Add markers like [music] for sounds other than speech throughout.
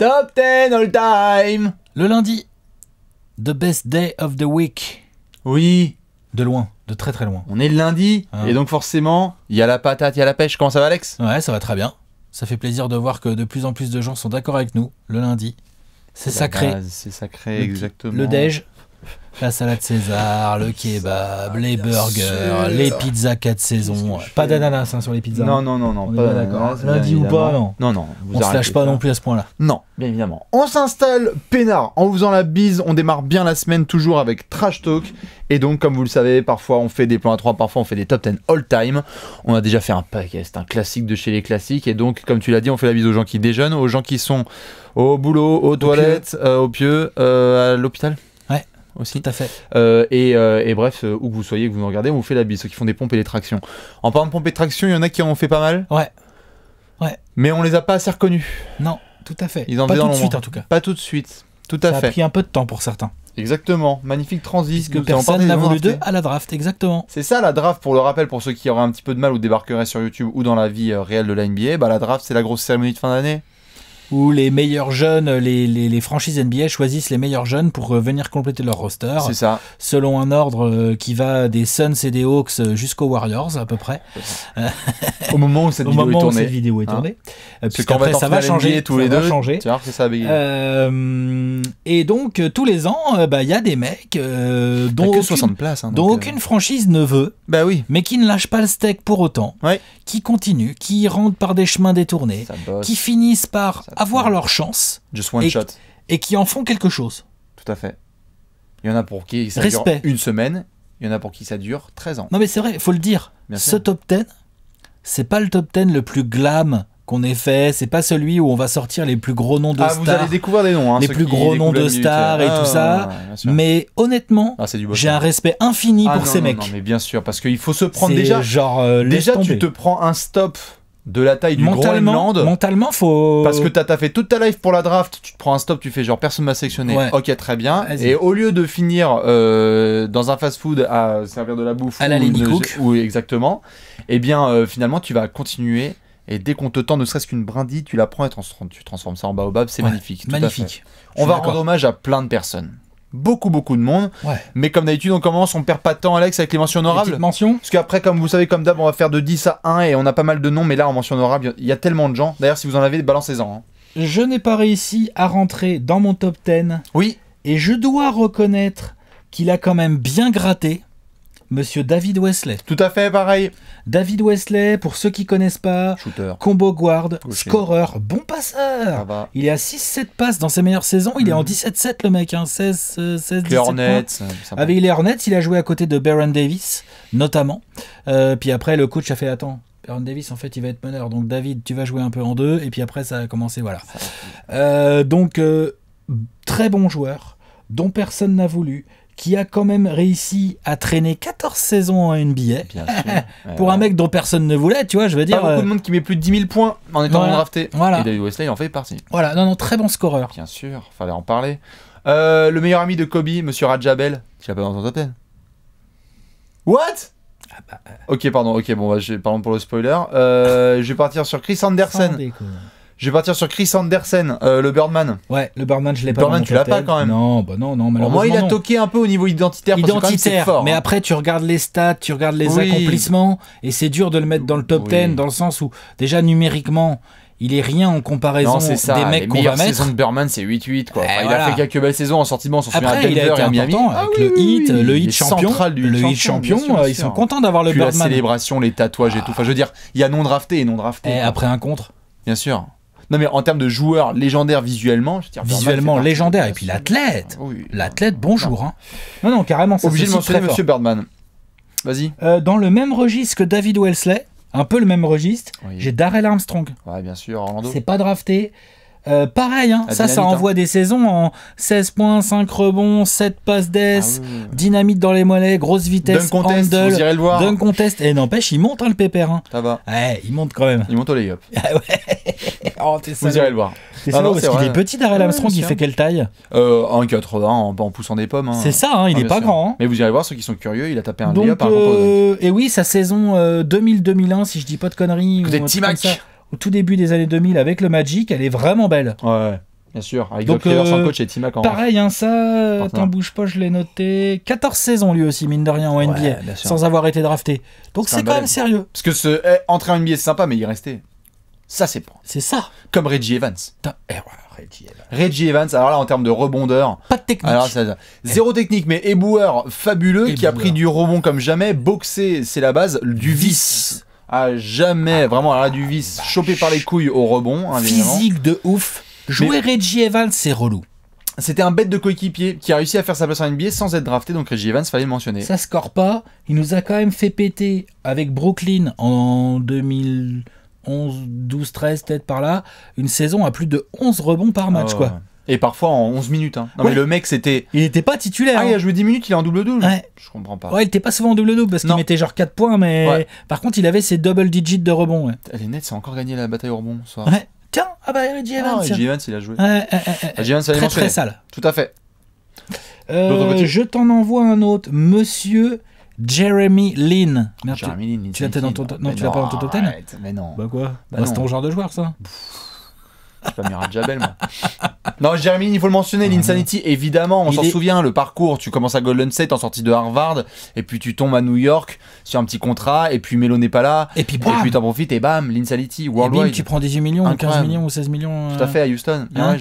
Top 10 all time Le lundi, the best day of the week. Oui. De loin, de très très loin. On est le lundi, ah. et donc forcément, il y a la patate, il y a la pêche. Comment ça va, Alex Ouais, ça va très bien. Ça fait plaisir de voir que de plus en plus de gens sont d'accord avec nous le lundi. C'est sacré. C'est sacré, exactement. Le déj, la salade César, le kebab, les burgers, les pizzas 4 saisons. Pas d'ananas hein, sur les pizzas. Non, non, non, non. pas d'accord. non. Non, on se lâche pas non plus à ce point-là. Non, bien évidemment. On s'installe peinard en vous faisant la bise. On démarre bien la semaine toujours avec Trash Talk. Et donc, comme vous le savez, parfois on fait des plans à 3, parfois on fait des top 10 all-time. On a déjà fait un paquet, c'est un classique de chez les classiques. Et donc, comme tu l'as dit, on fait la bise aux gens qui déjeunent, aux gens qui sont au boulot, aux toilettes, euh, aux pieux, euh, à l'hôpital aussi. Tout à fait. Euh, euh, et, bref, euh, où que vous soyez, que vous nous regardez, on vous fait la bise. Ceux qui font des pompes et des tractions. En parlant de pompes et tractions, il y en a qui en ont fait pas mal. Ouais. Ouais. Mais on les a pas assez reconnus. Non, tout à fait. Ils en pas tout de suite en tout cas. Pas tout de suite. Tout à fait. Ça a pris un peu de temps pour certains. Exactement, magnifique transit que personne n'a voulu deux à la draft, exactement. C'est ça la draft, pour le rappel, pour ceux qui auraient un petit peu de mal ou débarqueraient sur YouTube ou dans la vie réelle de la NBA, bah, la draft c'est la grosse cérémonie de fin d'année où les meilleurs jeunes, les, les, franchises NBA choisissent les meilleurs jeunes pour euh, venir compléter leur roster. C'est ça. Selon un ordre euh, qui va des Suns et des Hawks euh, jusqu'aux Warriors à peu près. Au moment où cette, [laughs] vidéo, est tournée. Où cette vidéo est hein. tournée. ça va changer. Tous les va deux. vois c'est ça, et donc tous les ans, bah, il y a des mecs bah, dont, aucune, 60 places, hein, aucune franchise ne veut. Bah oui. Mais qui ne lâchent pas le steak pour autant. Qui continuent, qui rentrent par des chemins détournés, qui finissent par avoir leur chance. et, qui en font quelque chose. Tout à fait. Il y en a pour qui ça dure une semaine, il y en a pour qui ça dure 13 ans. Non mais c'est vrai, il faut le dire. Ce top 10, c'est pas le top 10 le plus glam qu'on ait fait, c'est pas celui où on va sortir les plus gros noms de ah, stars. Vous allez découvrir des noms, hein, les plus gros noms de euh, stars et ah, tout ça. mais honnêtement, ah, j'ai un respect infini pour ces mecs. Non, mais bien sûr, parce qu'il faut se prendre déjà. Genre, euh, déjà, tu te prends un stop de la taille du mentalement, Groenland. Mentalement, faut. Parce que t'as as fait toute ta life pour la draft, tu te prends un stop, tu fais genre personne m'a sélectionné. Ok, très bien. Et au lieu de finir euh, dans un fast-food à servir de la bouffe, à la ou, exactement, eh bien euh, finalement tu vas continuer. Et dès qu'on te tend ne serait-ce qu'une brindille, tu la prends et tu transformes ça en baobab. C'est magnifique. Magnifique. On va rendre hommage à plein de personnes beaucoup beaucoup de monde. Mais comme d'habitude, on commence, on perd pas de temps, Alex, avec les mentions honorables. Parce qu'après, comme vous savez, comme d'hab, on va faire de 10 à 1 et on a pas mal de noms, mais là, en mention honorable, il y a tellement de gens. D'ailleurs, si vous en avez, balancez-en. Hein. Je n'ai pas réussi à rentrer dans mon top 10. Oui. Et je dois reconnaître qu'il a quand même bien gratté. Monsieur David Wesley. Tout à fait, pareil. David Wesley, pour ceux qui connaissent pas, Shooter. combo guard, scoreur, bon passeur. il est à 6-7 passes dans ses meilleures saisons. Il est en 17-7 mhm. le mec, 16, 16 17 Hornets, euh, Avec les il a joué à côté de Baron Davis, notamment. Euh, puis après, le coach a fait attends. Baron Davis, en fait, il va être meneur. Donc, David, tu vas jouer un peu en deux. Et puis après, ça a commencé. Voilà. Euh, donc, très bon joueur, dont personne n'a voulu qui a quand même réussi à traîner 14 saisons en NBA. Bien [laughs] pour un mec dont personne ne voulait, tu vois, je veux dire. Pas beaucoup de euh, monde qui met plus de 10 000 points en étant voilà. drafté. Voilà. Et David Wesley en fait partie. Voilà, non, non, très bon scoreur. Bien sûr, fallait en parler. Euh, le meilleur ami de Kobe, Monsieur Rajabel, tu l'as pas dans ton top What ah bah, euh. Ok, pardon, ok, bon, bah, pardon pour le spoiler. je vais partir sur Chris Anderson. Je vais partir sur Chris Andersen, euh, le Birdman. Ouais, le Birdman, je l'ai pas. Birdman, tu l'as pas quand même. Non, bah non, non. Malheureusement, moi, il a toqué un peu au niveau identitaire. Identitaire. Fort, mais hein. après, tu regardes les stats, tu regardes les accomplissements, et c'est dur de le mettre dans le top 10 dans le sens où déjà numériquement, il est rien en comparaison non, des mecs qu'on va mettre. saison de Birdman, c'est 8-8 quoi. Eh, il a fait quelques belles saisons en sortie de on s'en souvient à Denver il et à Ah, oui, avec le hit, le hit champion, le hit champion, euh, ils sont contents d'avoir le Birdman. la célébration, les tatouages et tout. Enfin, je veux dire, il y a non drafté et non drafté. Et eh, après un contre. Bien sûr. Non, mais en termes de joueur légendaire visuellement, je Visuellement légendaire, et puis l'athlète. L'athlète, bonjour. Non. Hein. non, carrément, c'est Obligé de Monsieur Birdman. Vas-y. Euh, dans le même registre que David Wellesley, un peu le même registre, j'ai Darrell Armstrong. Ouais, bien sûr, Orlando. C'est pas drafté, euh, pareil, hein, ça, ça hein. envoie des saisons en 16 points, 5 rebonds, 7 passes d'ess, ah dynamite dans les mollets, grosse vitesse, dunk contest, handle, le voir. D'un contest. Et n'empêche, il monte hein, le pépère. Hein. Ça va. il monte quand même. Il monte au layup [laughs] ah oh, vous irez le voir. Ah c'est parce qu'il est petit Darrell Armstrong, il fait quelle taille euh, 1,80 en, poussant des pommes. C'est ça, il n'est pas grand. Mais vous irez voir, ceux qui sont curieux, il a tapé un layup Euh, et oui, sa saison 2000-2001, euh, si je dis pas de conneries. êtes T-Mac au tout début des années 2000 avec le Magic, elle est vraiment belle. Ouais. Bien sûr, avec Donc, euh, coach et hein. Pareil, hein, ça, t'en bouge pas, je l'ai noté. 14 saisons lui aussi, mine de rien, en NBA, sans avoir été drafté. Donc c'est quand même sérieux. Parce que ce, eh, entrer en NBA, c'est sympa, mais y rester, ça c'est bon. C'est ça. Comme Reggie Evans. Reggie Evans. Reggie Evans, alors là, en termes de rebondeur. Pas de technique. Alors, Zéro technique, mais éboueur fabuleux, qui a pris du rebond comme jamais. Boxer, c'est la base, du vice à jamais, vraiment à la du vice, chopé par les couilles au rebond. Hein, Physique de ouf. Jouer Reggie Evans, c'est relou. C'était un bête de coéquipier qui a réussi à faire sa place en NBA sans être drafté, donc Reggie Evans, fallait le mentionner. Ça score pas, il nous a quand même fait péter avec Brooklyn en 2011, 12, 13, peut-être par là, une saison à plus de 11 rebonds par match, ah quoi. Et parfois en 11 minutes. Hein. Non, mais le mec, c'était. Il n'était pas titulaire. Ah, il a hein. joué 10 minutes, il est en double double. Ouais. Je comprends pas. Ouais, il n'était pas souvent en double double parce qu'il mettait genre 4 points, mais par contre, il avait ses double digits de rebond. Ouais. Les Nets, c'est encore gagné la bataille au rebond ce soir. Ouais. Tiens, ah bah Reggie Evans. Ah, Evans, il a joué. Ouais, evans c'est il a très, très sale. Tout à fait. Euh, je t'en envoie un autre, monsieur. Jeremy Lin. Jeremy tu, Lin, l'as dans ton, non, tu l'as pas dans ton totem. Mais non. Bah quoi bah, bah C'est ton genre de joueur ça. Pfff pas Jabel, moi. [laughs] Non, Jeremy, il faut le mentionner, mhm. l'Insanity, évidemment, on s'en souvient, le parcours, tu commences à Golden State en sortie de Harvard, et puis tu tombes à New York sur un petit contrat, et puis Melo n'est pas là, et puis, bam et t'en profites, et bam, l'Insanity, worldwide. Et bim, tu prends 18 millions, ou 15 millions ou 16 millions. Euh, Tout à fait, à Houston, hein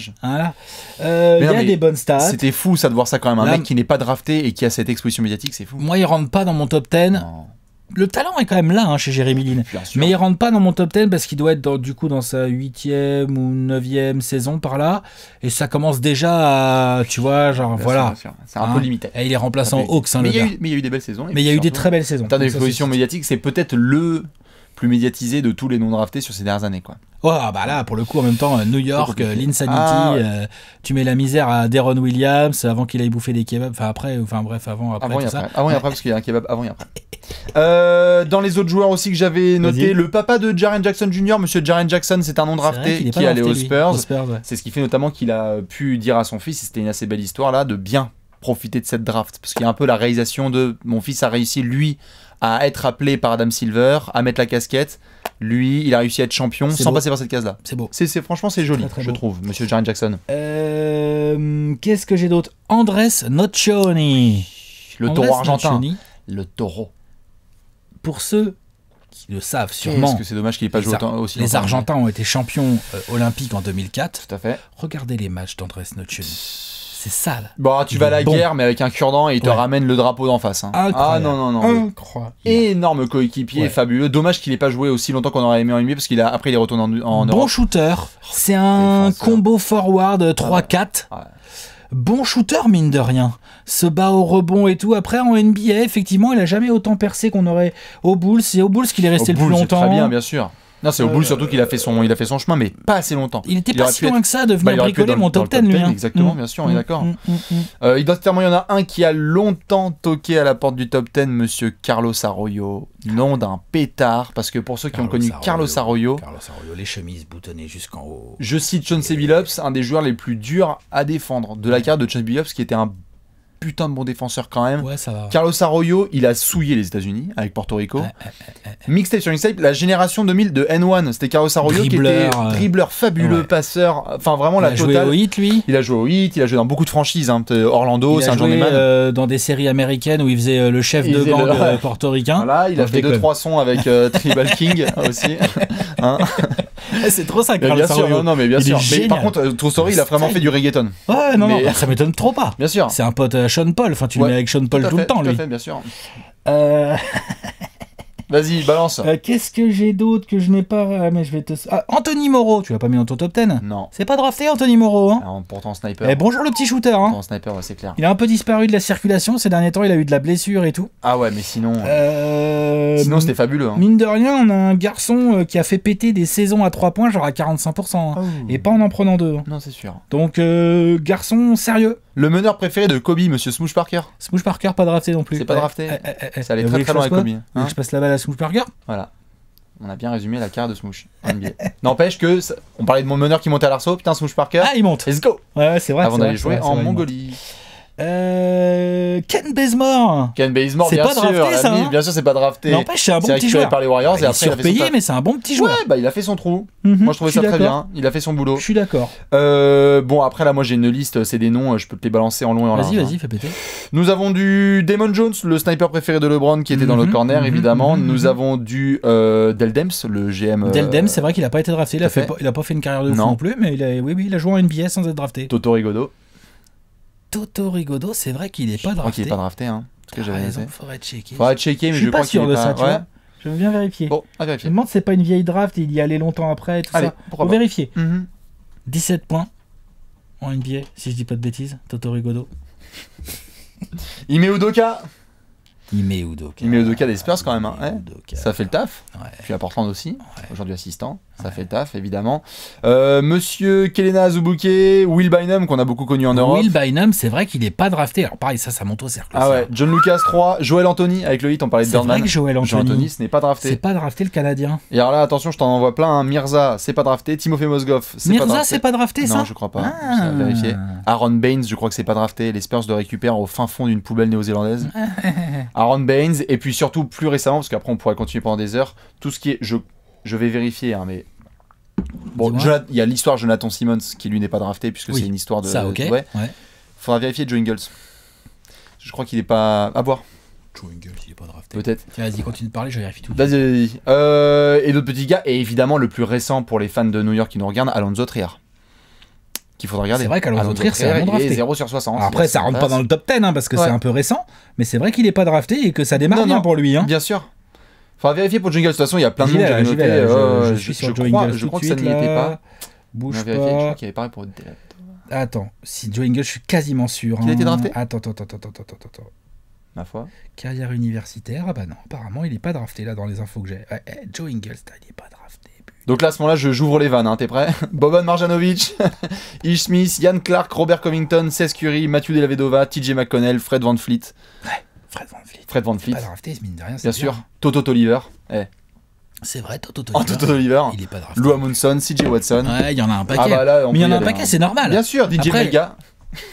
euh, Il y a des bonnes stats. C'était fou ça de voir ça quand même, un mec qui n'est pas drafté et qui a cette exposition médiatique, c'est fou. Moi, il rentre pas dans mon top 10. Non le talent est quand même là hein, chez Jérémy Lin. Mais il rentre pas dans mon top 10 parce qu'il doit être dans, du coup dans sa 8e ou 9e saison par là. Et ça commence déjà à, tu vois, genre voilà. C'est un peu hein limité. Et il est remplaçant Hawks, mais il y, a eu des belles saisons. Mais il y a eu des très belles saisons. En les positions médiatiques, c'est peut-être le plus médiatisé de tous les non draftés sur ces dernières années. Quoi. Oh, bah là, pour le coup, en même temps, euh, New York, euh, l'Insanity, ah, euh, tu mets la misère à Deron Williams avant qu'il aille bouffer des kebabs, enfin après, enfin bref, avant, après, Ça. après, parce qu'il y a un kebab avant et après. dans les autres joueurs aussi que j'avais noté, le papa de Jaren Jackson Jr., monsieur Jaren Jackson, c'est un non drafté qui est allé aux Spurs. C'est ce qui fait notamment qu'il a pu dire à son fils, et c'était une assez belle histoire là, de bien profiter de cette draft parce qu'il y a un peu la réalisation de mon fils a réussi lui à être appelé par Adam Silver, à mettre la casquette. Lui, il a réussi à être champion sans passer par cette case-là. C'est beau. C'est, franchement, c'est joli, je trouve, monsieur Jaren Jackson. Euh, qu'est-ce que j'ai d'autre Andres Nocioni. Le taureau argentin. Le taureau. Pour ceux qui le savent sûrement. Parce que c'est dommage qu'il n'ait pas joué autant, aussi Les Argentins ont été champions euh, olympiques en 2004. Tout à fait. Regardez les matchs d'Andres Nocioni. C'est sale. Bon, bah, tu vas à la guerre, mais avec un cure-dent et il te ramène le drapeau d'en face. Hein. Ah non, non, non. Incroyable. Énorme coéquipier, fabuleux. Dommage qu'il n'ait pas joué aussi longtemps qu'on aurait aimé en NBA parce qu'il a après il est retourné en, en Bon shooter. C'est un combo forward 3-4. Bon shooter, mine de rien. Se bat au rebond et tout. Après, en NBA, effectivement, il a jamais autant percé qu'on aurait au Bulls. C'est au Bulls qu'il est resté le plus longtemps. Très bien, bien sûr. Non, c'est au bout euh, surtout qu'il a fait son, il a fait son chemin, mais pas assez longtemps. Il était pas si loin que ça de bah, venir bricoler mon top 10 lui. Exactement, bien sûr, on est mm, d'accord. Mmh, mm, mm. euh, identitairement, il y en a un qui a longtemps toqué à la porte du top 10, Monsieur Carlos Arroyo, nom d'un pétard, parce que pour ceux qui ont connu Carlos Arroyo, Carlos Arroyo, les chemises boutonnées jusqu'en haut. Je cite John C. un des joueurs les plus durs à défendre de la carte de John Ops qui était un putain de bon défenseur quand même. Carlos Arroyo, il a souillé les États-Unis avec Porto Rico. Mixtape sur mixtape, la génération 2000 de N1, c'était Carlos Arroyo qui était dribbleur euh, fabuleux, passeur, enfin vraiment il la totale. Il a joué au hit, lui. Il a joué au hit, il a joué dans beaucoup de franchises, hein. Orlando, Saint-Jean euh, Dans des séries américaines où il faisait euh, le chef de gang euh, portoricain. Voilà, il a fait deux trois sons avec Tribal King [laughs] aussi. [laughs] Hein. Eh, c'est trop ça, Carlos Arroyo. non, mais bien sûr. par contre, True Story, il a vraiment fait du reggaeton. Ouais, non, non, ça m'étonne trop pas. Bien sûr. C'est un pote Sean Paul. Enfin, tu mets avec Sean Paul tout, le temps, lui. à fait, bien sûr. Euh, [laughs] Vas-y, balance. Euh, qu'est-ce que j'ai d'autre que je n'ai pas. Ah, mais je vais te. Ah, Anthony Moreau, tu l'as pas mis dans ton top 10 Non. C'est pas drafté, Anthony Moreau. Hein ah, pourtant, sniper. Eh, bonjour le petit shooter. Hein. sniper, c'est clair. Il a un peu disparu de la circulation ces derniers temps, il a eu de la blessure et tout. Ah ouais, mais sinon. Euh, sinon, c'était fabuleux. Hein. Mine de rien, on a un garçon qui a fait péter des saisons à 3 points, genre à 45%. Hein. Et pas en en prenant deux. Non, c'est sûr. Donc, garçon sérieux. Le meneur préféré de Kobe, monsieur Smoosh Parker. Smoosh Parker, pas drafté non plus. C'est pas drafté. Eh, eh, eh, ça allait très très loin avec Kobe. je hein. passe la balle à Smoosh Parker. Voilà. On a bien résumé la carte de Smoosh. [laughs] N'empêche que, on parlait de mon meneur qui montait à l'arceau. Putain, Smoosh Parker. Ah, il monte. Let's go. Ouais, c'est vrai. Avant d'aller jouer en Mongolie. Euh, Ken Bazemore. Ken Bazemore, bien, pas sûr, drafté, ça, hein. bien sûr, c'est pas drafté. N'empêche, c'est un bon petit joueur. par les Warriors bah, et il est surpayé, il a été payé, mais c'est un bon petit joueur. Ouais, bah il a fait son trou. Mhm, moi, je trouvais ça très bien. Il a fait son boulot. Je suis d'accord. Euh, bon, après là, moi, j'ai une liste. C'est des noms. Euh, je peux te les balancer en long et en large. Vas-y, vas-y, hein. fais péter. Nous avons du Damon Jones, le sniper préféré de LeBron, qui était dans le mhm, corner, mhm, évidemment. Nous avons du euh, Del le GM. Del euh, Dems, c'est vrai qu'il a pas été drafté. Il a fait, il a pas fait une carrière de fou non plus, mais il a, oui, oui, il a joué en NBA sans être drafté. Toto Toto Rigodo, c'est vrai qu'il n'est pas drafté. Je crois qu'il n'est pas drafté, hein. Parce que raison, faudrait checker. Faudrait checker, mais je, suis je pas crois qu'il de Ça, vois je veux bien vérifier. Bon, à vérifier. Je me demande si c'est pas une vieille draft, il y allait longtemps après, tout ça. Pour vérifier. Mm 17 points en NBA, si je dis pas de bêtises, Toto Rigodo. [laughs] il met Udoka Il met Udoka. Il met Udoka des Spurs quand même. Hein. Ça fait le taf. Je Puis à Portland aussi, aujourd'hui assistant ça fait le taf évidemment. Euh, monsieur Kelena Azubuke, Will Bynum qu'on a beaucoup connu en Europe. Will Bynum, c'est vrai qu'il n'est pas drafté. Alors pareil, ça, ça monte au cercle. Ah ouais, John Lucas 3, Joël Anthony avec le hit, on parlait de C'est vrai que Joel Anthony, ce n'est pas drafté. C'est pas drafté le Canadien. Et alors là, attention, je t'en envoie plein. Hein. Mirza, c'est pas drafté. Timofey Mozgov, c'est pas drafté. Mirza, c'est pas drafté ça Non, je crois pas. Ah. Aaron Baines, je crois que c'est pas drafté. Les Spurs de récupèrent au fin fond d'une poubelle néo-zélandaise. [laughs] Aaron Baines, et puis surtout plus récemment, parce qu'après on pourrait continuer pendant des heures, tout ce qui est, je je vais vérifier, hein, mais bon, il y a l'histoire Jonathan Simmons qui lui n'est pas drafté puisque c'est une histoire de. Ça, ok. Ouais. Faudra vérifier Joe Ingles. Je crois qu'il n'est pas à voir. Joe Ingles, il est pas drafté. Peut-être. Vas-y, continue de parler, je vérifie tout. Vas-y, vas-y. Euh, et d'autres petits gars, et évidemment le plus récent pour les fans de New York qui nous regardent, Alonso Trier. Qu'il faudra regarder. C'est vrai qu'Alonso Trier, c'est un bon drafté. 0 sur 60. après, ça rentre pas dans le top 10 hein, parce que c'est un peu récent, mais c'est vrai qu'il n'est pas drafté et que ça démarre bien pour lui. Hein. Bien sûr. Enfin, vérifier pour Jingle de toute façon, il y a plein de monde qui noté. Euh, je, suis crois, je crois que ça n'y était pas. Bouge pas. Je crois qu'il y avait pareil pour Delap. Attends, si Joe Jingle je suis quasiment sûr. Il a été hein. drafté Attends, attends, attends, attends, Ma foi. Carrière universitaire, ah bah non, apparemment il n'est pas drafté là dans les infos que j'ai. Ouais, eh, Joe Ingle, il n'est pas drafté. Donc là, à ce moment-là, j'ouvre les vannes, hein, t'es prêt [laughs] Boban Marjanovic, [laughs] Ish Smith, Ian Clark, Robert Covington, Curry Mathieu Delavedova, TJ McConnell, Fred Van Fleet. Fred Van Vliet. Fred Van Vliet. Il pas drafté, mine de rien. Bien sûr. Toto Oliver. Eh. C'est vrai, Toto Oliver. Oh, Toto Il est pas drafté. Lou Amundson, CJ Watson. Ouais, il y en a un paquet. Ah bah Mais il y en a un paquet, hein. c'est normal. Bien sûr, DJ Après,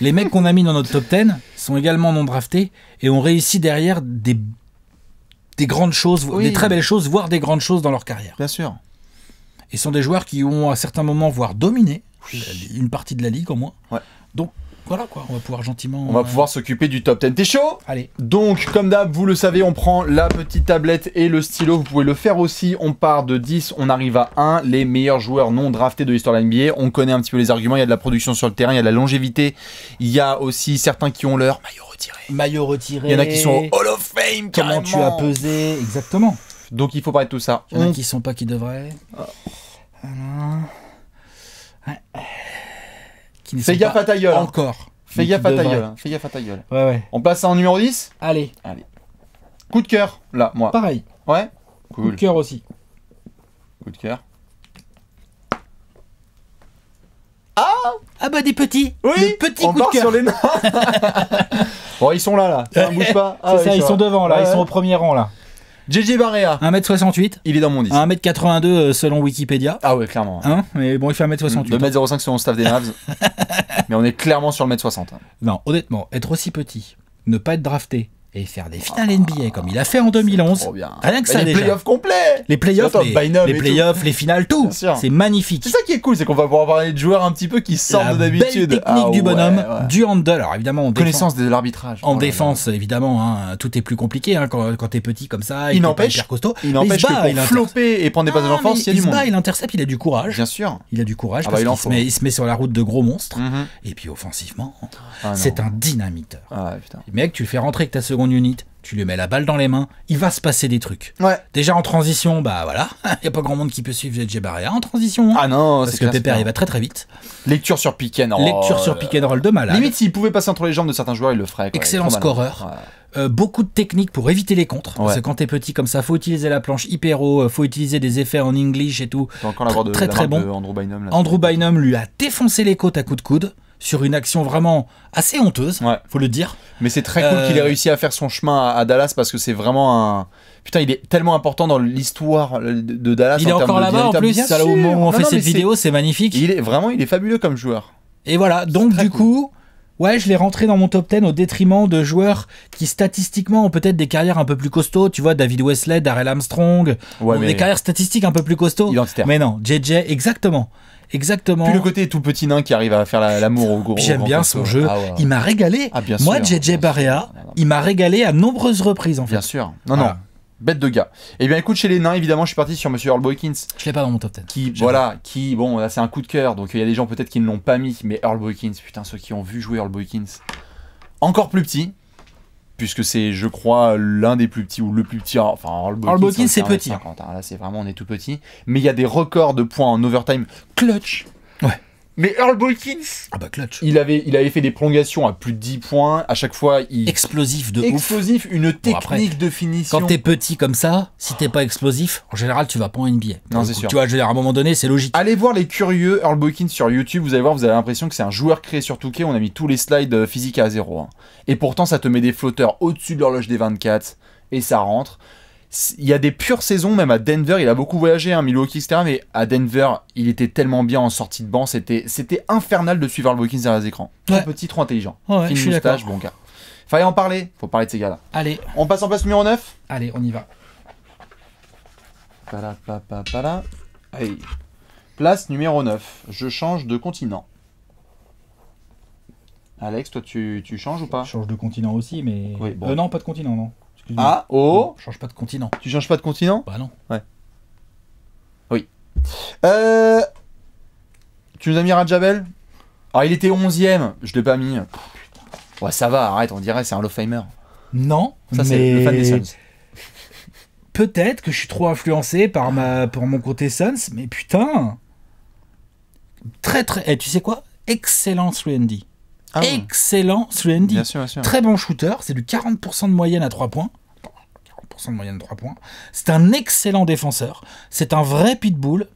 les mecs qu'on a mis dans notre top 10 sont également non draftés et ont réussi derrière des, grandes choses, des très belles choses, voire des grandes choses dans leur carrière. Bien sûr. Et sont des joueurs qui ont à certains moments, voire dominé, une partie de la ligue au moins. Ouais. Donc voilà quoi, on va pouvoir gentiment. On va euh, pouvoir s'occuper du top 10. T'es chaud Allez. Donc, comme d'hab, vous le savez, on prend la petite tablette et le stylo. Vous pouvez le faire aussi. On part de 10, on arrive à 1. Les meilleurs joueurs non draftés de l'histoire de la On connaît un petit peu les arguments. Il y a de la production sur le terrain, il y a de la longévité. Il y a aussi certains qui ont leur maillot retiré. Maillot retiré. Il y en a qui sont au Hall of Fame. Comment tu as pesé Exactement. Donc, il faut parler de tout ça. Il y en a qui sont pas qui devraient. Voilà. Ah. Fais hein. gaffe à ta gueule. encore. Hein. Fais gaffe à ta gueule. Fais gaffe à ta gueule. Ouais, ouais. On passe en numéro 10 Allez, Allez. Coup de cœur, là, moi. pareil. Ouais Coup de cœur aussi. Coup de cœur. Ah ah bah des petits. Des petits On part sur les [laughs] noms bon, ils sont là, là. Ça [laughs] hein, bouge pas. Ah C'est ça, ils sont devant là, ils sont au premier rang là. JJ Barrea. 1m68. Il est dans mon 10. 1m82 euh, selon Wikipédia. Ah ouais, clairement. Hein. Hein, mais bon, il fait 1m68. 2m05 hein. selon staff des Mavs. [laughs] mais on est clairement sur le 1m60. Non, honnêtement, être aussi petit, ne pas être drafté, et faire des finales ah. NBA comme il a fait en 2011. Rien que ça les playoffs complets. Les playoffs, les, les finales, tout. C'est magnifique. C'est ça qui est cool, c'est qu'on va pouvoir parler de joueurs un petit peu qui sortent de d'habitude. Technique ah du bonhomme, du handle. Alors évidemment, connaissance de l'arbitrage. En défense, évidemment, hein, tout est plus compliqué hein, quand, t'es petit comme ça. Il n'empêche, il n'empêche que pour flopper et prendre des passes ah, de l'enfance, il Il intercepte, il a du courage. Bien sûr, il a du courage parce bah, qu'il se met sur la route de gros monstres. Mm-hmm. Et puis offensivement, c'est un dynamiteur. mec, tu le fais rentrer que ta seconde unit, tu lui mets la balle dans les mains, il va se passer des trucs. Ouais. Déjà en transition, bah voilà, il [laughs] n'y a pas grand monde qui peut suivre JJ en transition. Hein. ah non, parce que Pépère, il hein. va très très vite. Lecture sur pick and roll. Lecture sur pick roll de malade. Limite, s'il pouvait passer entre les jambes de certains joueurs, il le ferait. Excellent scoreur. Euh, beaucoup de techniques pour éviter les contres. Ouais. Parce que quand t'es petit comme ça, faut utiliser la planche hypero, euh, faut utiliser des effets en English et tout. Encore très très bon. Andrew Bynum, Andrew Bynum lui a défoncé les côtes à coups de coude sur une action vraiment assez honteuse, faut le dire. Mais c'est très cool euh, qu'il ait réussi à faire son chemin à, Dallas parce que c'est vraiment un. Putain, il est tellement important dans l'histoire de Dallas. Il est encore là-bas en plus. Là où on fait cette vidéo, c'est magnifique. Il est vraiment, il est fabuleux comme joueur. Et voilà, donc du coup, Ouais, je l'ai rentré dans mon top 10 au détriment de joueurs qui statistiquement ont peut-être des carrières un peu plus costauds. Tu vois, David Wesley, Darrell Armstrong, des carrières statistiques un peu plus costauds. Mais non, JJ, exactement. Exactement. Puis le côté tout petit nain qui arrive à faire l'amour au gros. J'aime bien son jeu. Ah il m'a régalé. Ah, Moi, JJ Barrea, il m'a régalé à nombreuses reprises en fait. Bien sûr. Non, non. Bête de gars. Eh bien, écoute, chez les nains, évidemment, je suis parti sur Monsieur Earl Boykins. Je l'ai pas dans mon top 10. Qui, voilà, qui, bon, là, c'est un coup de cœur. Donc, il y a des gens peut-être qui ne l'ont pas mis, mais Earl Boykins, putain, ceux qui ont vu jouer Earl Boykins. Encore plus petit, puisque c'est, je crois, l'un des plus petits ou le plus petit. Ah, enfin, Arlbokin, c'est petit. Hein. là, c'est vraiment, on est tout petit. Mais il y a des records de points en overtime clutch. Ouais. Mais Earl Boykins Ah bah clutch. Il avait, il avait fait des prolongations à plus de 10 points. À chaque fois, il... Explosif de explosif, une technique de finition. Quand t'es petit comme ça, si t'es pas explosif, en général, tu vas prendre une NBA. Non, c'est sûr. Tu vois, à un moment donné, c'est logique. Allez voir les curieux Earl Boykins sur YouTube. Vous allez voir, vous avez l'impression que c'est un joueur créé sur Touquet. On a mis tous les slides euh, physiques à zéro. Hein. Et pourtant, ça te met des flotteurs au-dessus de l'horloge des 24. Et ça rentre il y a des pures saisons, même à Denver, il a beaucoup voyagé, hein, Milwaukee, etc. Mais à Denver, il était tellement bien en sortie de banc, c'était, infernal de suivre le walking derrière les écrans. Trop petit, trop intelligent. il ouais, moustache, bon gars. Fallait en parler, faut parler de ces gars-là. Allez. On passe en place numéro 9 Allez, on y va. Place numéro 9. Je change de continent. Alex, toi tu, changes ou pas Je change de continent aussi, mais. Euh, non, pas de continent, non. Ah, oh Je change pas de continent. Tu changes pas de continent Bah non. Ouais. Oui. Euh, tu nous as mis Rajabel Ah, il était 11ème, je l'ai pas mis. ouais, ça va, arrête, on dirait c'est un low-famer. Non, ça c'est le fan des Suns. Peut-être que je suis trop influencé par, ma... mon côté Suns, mais putain. Très très. Et eh, tu sais quoi Excellent 3 ah excellent Très bon shooter, c'est du 40% de moyenne à 3 points. de moyenne à points. C'est un excellent défenseur, c'est un vrai pitbull.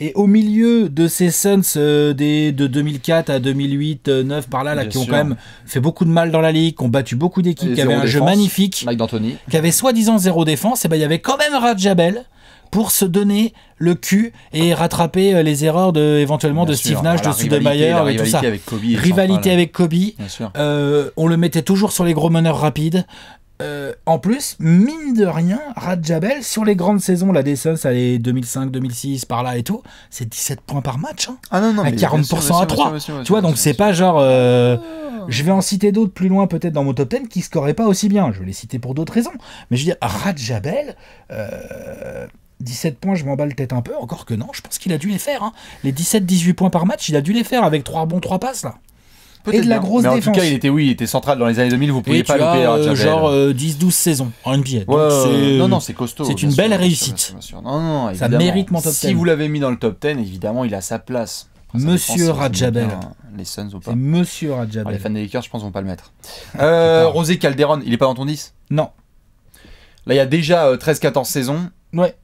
Et au milieu de ces Suns euh, des, de 2004 à 2008, 9 par là, là qui ont quand même fait beaucoup de mal dans la ligue, qui ont battu beaucoup d'équipes, qui avaient un jeu magnifique, qui avait soi-disant zéro défense, et eh ben il y avait quand même Rajabel, pour se donner le cul et ah. rattraper euh, les erreurs de éventuellement de Steve Nash, ah, de Sudemeyer, et tout ça. rivalité avec Kobe. Euh, on le mettait toujours sur les gros meneurs rapides. Euh, en plus, mine de rien, Radjabel, sur les grandes saisons, la des ça elle est 2005, 2006, par là et tout, c'est 17 points par match. Hein. ah non, non, à 40% à 3. tu vois, donc c'est pas genre. Ah. je vais en citer d'autres plus loin, peut-être dans mon top 10, qui scoraient pas aussi bien. Je vais les citer pour d'autres raisons. Mais je veux dire, Radjabel. 17 points, je m'emballe le tête un peu, encore que non, je pense qu'il a dû les faire. Hein. Les 17-18 points par match, il a dû les faire avec 3 bons, 3 passes là. Et de la grosse mais en tout cas, il était, oui, était central dans les années 2000, vous ne pouviez pas louper. Hein, euh, genre 10-12 euh, saisons en NBA. non, non, c'est costaud. C'est une belle réussite. ça mérite mon top 10. Si vous l'avez mis dans le top 10, évidemment, il a sa place. Monsieur Rajabel. Hein, les Suns ou pas Monsieur ah, Rajabel. les fans des Lakers, je pense, ne vont pas le mettre. [laughs] Euh, Rosé Calderon, il n'est pas dans ton 10 Non. Là, il y a déjà 13-14 euh, saisons. Ouais.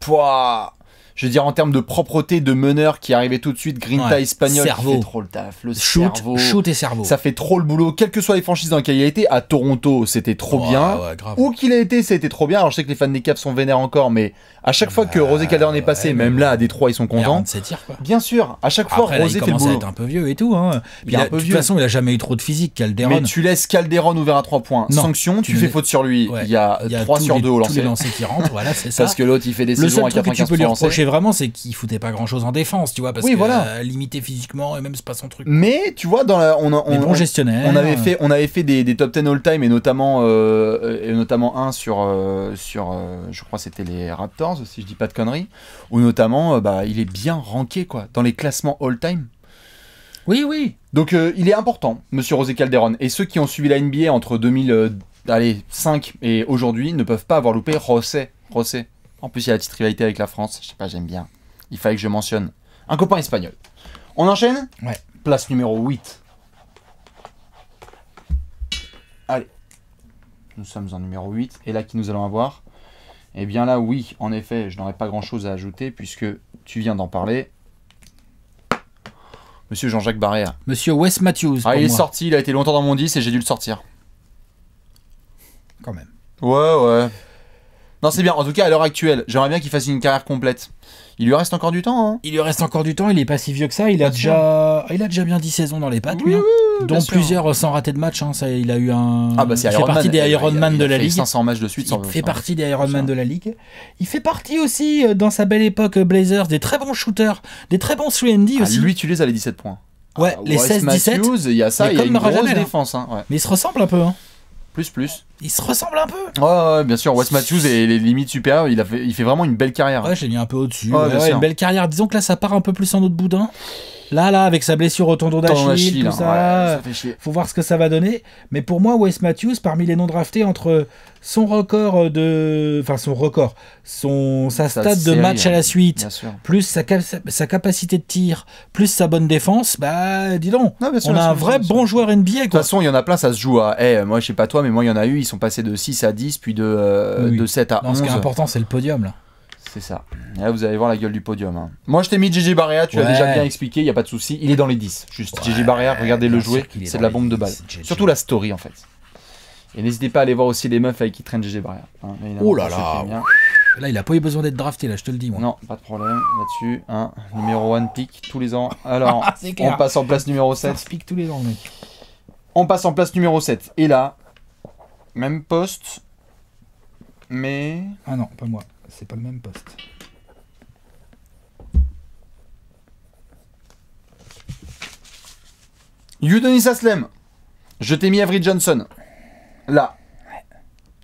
Pouah je veux dire en termes de propreté de meneur qui arrivait tout de suite, Green tie espagnol cerveau. fait trop le taf, le shoot, cerveau, shoot et cerveau. Ça fait trop le boulot, quelles que soient les franchises dans lesquelles il a été. À Toronto, c'était trop bien. Où qu'il a été, c'était trop bien. Alors je sais que les fans des Caps sont vénères encore, mais à chaque fois que Rosé Calderon est passé, même là à Détroit, ils sont contents. C'est tir quoi. Bien sûr, à chaque fois Après, Rosé là, il fait le À être un peu vieux et tout. Hein. Il un peu de toute façon, il a jamais eu trop de physique, Calderon. Mais tu laisses Calderon ouvert à 3 points. Sanction, tu, fais faute sur lui. Il y a, il 3 sur 2 au lancer. lancers qui rentrent, voilà, c'est [laughs] ça. Parce que l'autre, il fait des le saisons à que tu peux lui reprocher vraiment, c'est qu'il foutait pas grand chose en défense, tu vois. Parce oui, que voilà. Euh, limité physiquement, et même c'est pas son truc. Mais tu vois, dans on, bon gestionnaire. on avait fait, des, top 10 all-time, euh, et notamment, un sur, euh, je crois, c'était les Raptors si je dis pas de conneries, où notamment, euh, bah, il est bien ranké, quoi, dans les classements all-time. Oui, oui. Donc, euh, il est important, monsieur Rosé Calderon. Et ceux qui ont suivi la NBA entre 2005 euh, et aujourd'hui ne peuvent pas avoir loupé Rosset Rosé. En plus, il y a la petite avec la France. Je sais pas, j'aime bien. Il fallait que je mentionne un copain espagnol. On enchaîne Ouais. Place numéro 8. Allez. Nous sommes en numéro 8. Et là, qui nous allons avoir eh bien là, oui, en effet, je n'aurais pas grand-chose à ajouter puisque tu viens d'en parler. Monsieur Jean-Jacques Barrière. Monsieur Wes Matthews. Ah, il est sorti, il a été longtemps dans mon 10 et j'ai dû le sortir. Quand même. Ouais, ouais. Non, c'est bien. En tout cas, à l'heure actuelle, j'aimerais bien qu'il fasse une carrière complète. Il lui reste encore du temps. Hein. Il lui reste encore du temps. Il est pas si vieux que ça. Il a déjà, il a déjà bien 10 saisons dans les pattes, lui, hein. dont plusieurs euh, sans rater de match. Hein. il a eu un. Ah bah c'est Iron fait partie des Iron Man de la ligue. 500 matchs de suite. Il fait partie des Iron Man de la ligue. Il fait partie aussi euh, dans sa belle époque euh, Blazers des très bons shooters, des très bons 3 ah, aussi. lui, tu les as les 17 points. Ouais, ah, les 16-17. Il y a ça, il y a une grosse défense. Mais il se ressemble un peu. Hein plus plus. Il se ressemble un peu. Ouais, bien sûr. Wes Matthews est les limites supérieures. Il fait, il fait vraiment une belle carrière. Ouais, j'ai mis un peu au-dessus. une belle carrière. Disons que là, ça part un peu plus en autre boudin. Là, là, avec sa blessure au tendon d'Achille, tout hein, ça, faut voir ce que ça va donner. Mais pour moi, Wes Matthews, parmi les non draftés, entre son record euh, de, enfin son record, son sa stade de match à la hein, suite, plus sa, sa, capacité de tir, plus sa bonne défense, bah dis donc, on a un vrai bon joueur NBA. De toute façon, il y en a plein, ça se joue à. Hey, eh, moi, je sais pas toi, mais moi, il y en a eu, ils sont passés de 6 à 10, puis de, euh, de 7 à 11. Ce qui est important, c'est le podium là. C'est ça. Là, vous allez voir la gueule du podium. Hein. Moi, je t'ai mis Gigi Barrea, tu l'as as déjà bien expliqué, il n'y a pas de souci. Il est dans les 10. Juste ouais, Gigi Barrea, regardez-le jouer, c'est de la bombe de balle. Surtout la story, en fait. Et n'hésitez pas à aller voir aussi les meufs avec qui traîne Gigi Barrière. Hein. oh là là Là, il n'a pas eu besoin d'être drafté, là, je te le dis. Moi. Non, pas de problème là-dessus. Hein. Numéro 1 pick tous les ans. Alors, [laughs] ah, on passe en place numéro 7. pick tous les ans, On passe en place numéro 7. Et là, même poste, mais. Ah non, pas moi c'est pas le même poste. Yudonis Aslem, je t'ai mis Avery Johnson. Là.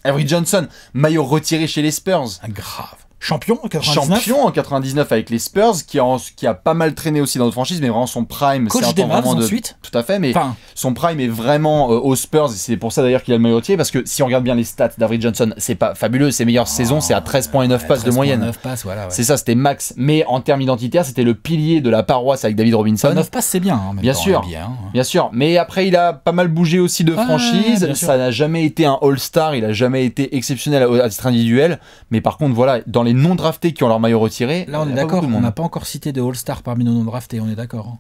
Avery Johnson, maillot retiré chez les Spurs. Ah, grave champion en 99. Champion en 99 avec les Spurs, qui a, qui a pas mal traîné aussi dans notre franchise, mais vraiment son prime. c'est un des de, ensuite. Tout à fait, mais son prime est vraiment euh, aux Spurs, et c'est pour ça d'ailleurs qu'il a le tiers parce que si on regarde bien les stats David Johnson, c'est pas fabuleux, ses meilleures ah, saisons, c'est à 13 points et passes de moyenne. 9 passes, voilà. C'est ça, c'était max. Mais en termes identitaires, c'était le pilier de la paroisse avec David Robinson. 9 passes, c'est bien. Hein, bien sûr. Bien, hein. bien, sûr. Mais après, il a pas mal bougé aussi de franchise. Ça n'a jamais été un All-Star, il a jamais été exceptionnel à titre individuel. Mais par contre, voilà, dans les non draftés qui ont leur maillot retiré. Là, on est d'accord, on n'a pas encore cité de All-Star parmi nos non draftés, on est d'accord. Hein.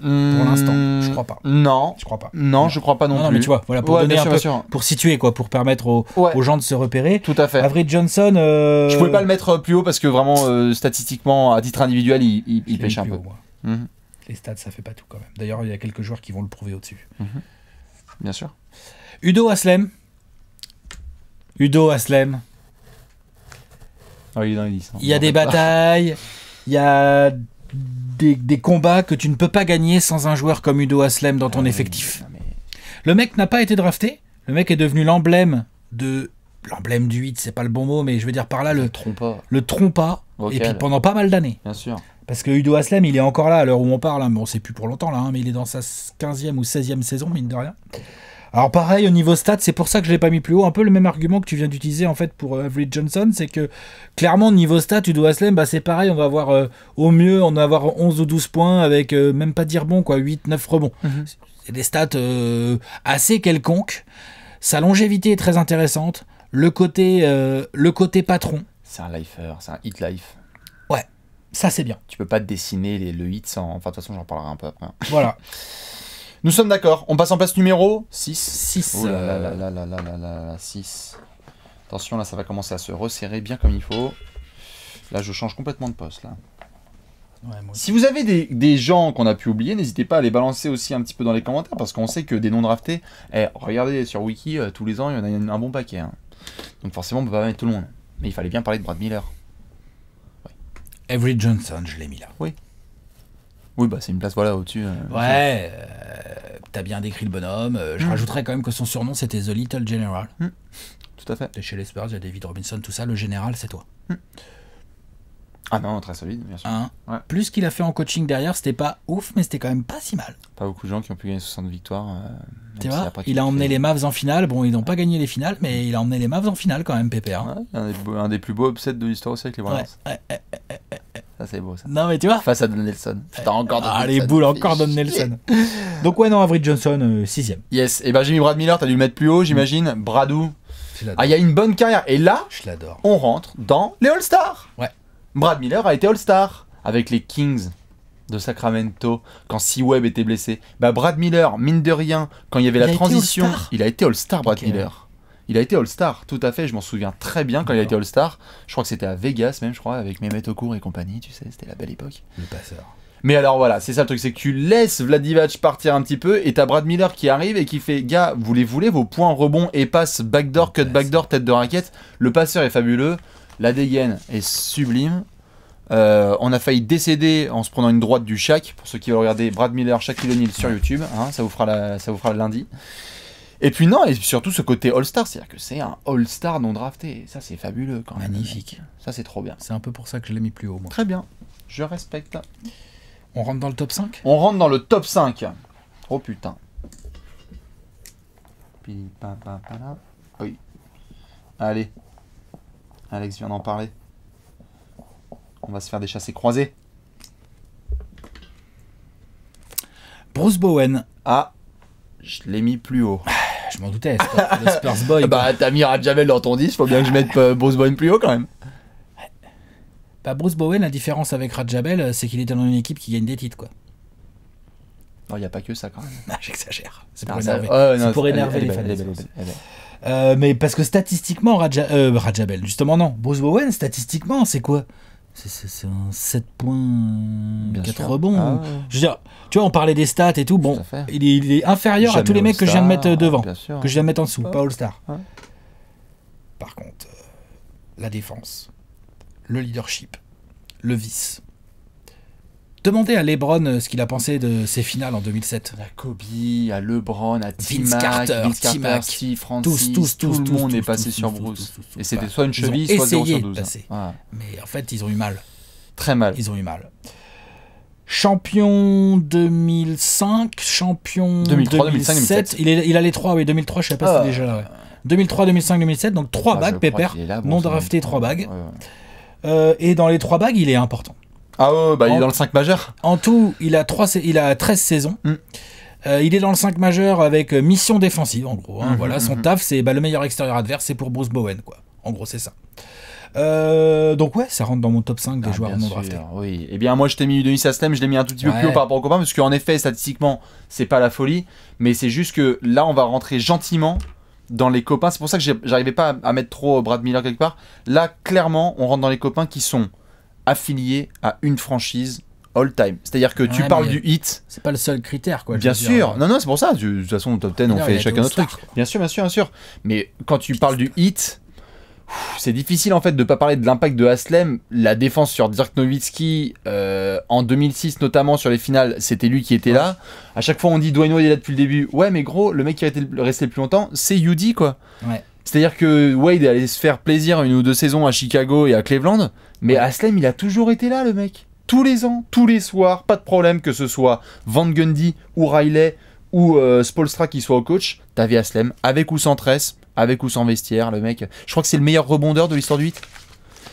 Hmm, pour l'instant, je crois pas. Non, je crois pas. Non, je crois pas non, plus. mais tu vois, voilà pour donner un pour situer quoi, pour permettre aux, gens de se repérer. Tout à fait. Johnson. Je euh, Je pouvais pas le mettre plus haut parce que vraiment euh, statistiquement, à titre individuel, il, pêche un peu. Mhm. Les stats, ça fait pas tout quand même. D'ailleurs, il y a quelques joueurs qui vont le prouver au-dessus. Mhm. Bien sûr. Udo Aslem. Udo Aslem il y a des batailles, il y a des, combats que tu ne peux pas gagner sans un joueur comme Udo Aslem dans ton ah, effectif. Le mec n'a pas été drafté, le mec est devenu l'emblème de. L'emblème du 8, c'est pas le bon mot, mais je veux dire par là le, Trompa. le trompa, et puis pendant pas mal d'années. sûr. Parce que Udo Aslem, il est encore là à l'heure où on parle, hein, mais on sait plus pour longtemps là, hein, mais il est dans sa 15e ou 16e saison, mine de rien. Alors pareil au niveau stats, c'est pour ça que je l'ai pas mis plus haut. Un peu le même argument que tu viens d'utiliser en fait pour Avery euh, Johnson, c'est que clairement niveau stats, dois Aslem, bah c'est pareil, on va avoir euh, au mieux on va avoir 11 ou 12 points avec euh, même pas dire bon quoi, 8 9 rebonds. Mhm. C'est des stats assez quelconques. Sa longévité est très intéressante, le côté le côté patron. C'est un lifer, c'est un hit life. Ouais. Ça c'est bien. Tu peux pas dessiner les, le hit sans enfin de toute façon, j'en parlerai un peu après. Hein. Voilà. [laughs] Nous sommes d'accord. On passe en place numéro 6. 6. 6. Attention, là, ça va commencer à se resserrer bien comme il faut. Là, je change complètement de poste, là. si vous avez des, gens qu'on a pu oublier, n'hésitez pas à les balancer aussi un petit peu dans les commentaires parce qu'on sait que des noms draftés, eh, regardez sur Wiki, euh, tous les ans il y en a un, bon paquet. Hein. Donc forcément on peut pas mettre tout le monde. Mais il fallait bien parler de Brad Miller. Avery Johnson, je l'ai mis là. Oui. Oui, bah c'est une place voilà au-dessus. Euh, ouais, euh, t'as bien décrit le bonhomme. Euh, je hmm. rajouterais quand même que son surnom c'était The Little General. Hmm. Tout à fait. et chez les Spurs, il y a David Robinson, tout ça. Le général, c'est toi. Hmm. Ah non, très solide, bien sûr. Hein plus qu'il a fait en coaching derrière, c'était pas ouf, mais c'était quand même pas si mal. Pas beaucoup de gens qui ont pu gagner 60 victoires. tu vois, il a emmené les Mavs en finale. Bon, ils n'ont pas gagné les finales, mais il a emmené les Mavs en finale quand même, Pépère. Hein. un, des, plus beaux upsets de l'histoire aussi avec les ouais. Ça, c'est beau, ça. Non, mais tu vois. Face à Don Nelson. Putain, encore Don Ah, les boules, encore Don Nelson. Donc, ouais, non, Avery Johnson, 6 euh, ème Yes. Et ben, j'ai mis Brad Miller, t'as dû le mettre plus haut, j'imagine. Mm. Bradou. Ah, il y a une bonne carrière. Et là, je l'adore. On rentre dans les All-Stars. Ouais. Brad Miller a été All-Star avec les Kings de Sacramento quand Si Webb était blessé. Bah Brad Miller, mine de rien, quand il y avait la transition, il a été All-Star Brad Miller. Il a été All-Star, tout à fait. Je m'en souviens très bien quand il a été All-Star. Je crois que c'était à Vegas, même, je crois, avec Mehmet Okur et compagnie, tu sais, c'était la belle époque. Le passeur. Mais alors voilà, c'est ça le truc, c'est que tu laisses Vladivac partir un petit peu et t'as Brad Miller qui arrive et qui fait Gars, vous les voulez, vos points rebonds et passe backdoor, cut backdoor, tête de raquette. Le passeur est fabuleux, la dégaine est sublime. Euh, on a failli décéder en se prenant une droite du Shaq. Pour ceux qui veulent regarder Brad Miller, Shaquille O'Neal sur YouTube, hein, ça, vous fera ça vous fera le lundi. Et puis non, et surtout ce côté All-Star, c'est-à-dire que c'est un All-Star non drafté. Ça, c'est fabuleux quand même. Magnifique. Ça, c'est trop bien. C'est un peu pour ça que je l'ai mis plus haut. Moi. Très bien. Je respecte. On rentre dans le top 5 On rentre dans le top 5. Oh putain. Oui. Allez. Alex vient d'en parler. On va se faire des chassés croisés. Bruce Bowen. Ah, je l'ai mis plus haut. [laughs] je m'en doutais, le Spurs Boy. Ah bah, t'as mis Rajabel dans ton 10, faut bien que je mette euh, Bruce Bowen plus haut quand même. Bah, Bruce Bowen, la différence avec Radjabel, euh, c'est qu'il est dans une équipe qui gagne des titres, quoi. Non, il n'y a pas que ça quand même. [laughs] Ah, j'exagère. C'est pour ah, énerver, oh, pour énerver les fans. Euh, mais parce que statistiquement, Rajabel, justement, non. Bruce Bowen, statistiquement, c'est quoi c'est un 7 points, ah Je veux tu vois, on parlait des stats et tout. Bon, il, est, inférieur à tous les mecs que je viens de mettre devant, que je viens de mettre en dessous, pas All-Star. Par contre, euh, la défense, le leadership, le vice, Demandez à LeBron ce qu'il a pensé de ses finales en 2007. À Kobe, à LeBron, à Tim Vince Tim Francis, tous, tous, tout le monde est passé sur Bruce. et c'était soit une cheville, soit 0 sur 12. Mais en fait, ils ont eu mal. Très mal. Ils ont eu mal. Champion 2005, champion 2003, 2007. 2005, 2007. Il, est, il a les trois, oui, 2003, je sais pas si c'est déjà là. 2003, 2005, 2007, donc trois ah, bagues, non drafté, trois bagues. et dans les trois bagues, il est important. Ah ouais, bah, il est dans le 5 majeur. En tout, il a, 3, il a 13 saisons. Mm. Euh, il est dans le 5 majeur avec euh, mission défensive, en gros. Hein, mm-hmm, voilà, son mm-hmm. taf, c'est bah, le meilleur extérieur adverse, c'est pour Bruce Bowen, quoi. En gros, c'est ça. Euh, donc ouais, ça rentre dans mon top 5 des ah, joueurs mon draftés. Oui. eh bien moi je t'ai mis Udonis Astem, je l'ai mis un tout petit peu plus haut par rapport aux copains parce qu'en effet statistiquement c'est pas la folie, mais c'est juste que là on va rentrer gentiment dans les copains. C'est pour ça que j'arrivais pas à mettre trop Brad Miller quelque part. Là clairement on rentre dans les copains qui sont affilié à une franchise all-time. C'est-à-dire que tu parles du hit. C'est pas le seul critère, quoi. Bien sûr. Non, non, c'est pour ça. De toute façon, top 10, on fait chacun notre truc. Bien sûr, bien sûr, bien sûr. Mais quand tu parles du hit. C'est difficile en fait de ne pas parler de l'impact de Haslem. La défense sur Dirk Nowitzki euh, en 2006 notamment sur les finales, c'était lui qui était là. À chaque fois on dit Dwayne Wade est là depuis le début. Ouais mais gros, le mec qui a été resté le plus longtemps, c'est Yudi quoi. Ouais. C'est-à-dire que Wade est allé se faire plaisir une ou deux saisons à Chicago et à Cleveland, mais Aslem, il a toujours été là, le mec. Tous les ans, tous les soirs, pas de problème que ce soit Van Gundy ou Riley ou euh, Spolstra qui soit au coach, t'avais Aslem, avec ou sans tresse, avec ou sans vestiaire, le mec. Je crois que c'est le meilleur rebondeur de l'histoire du 8.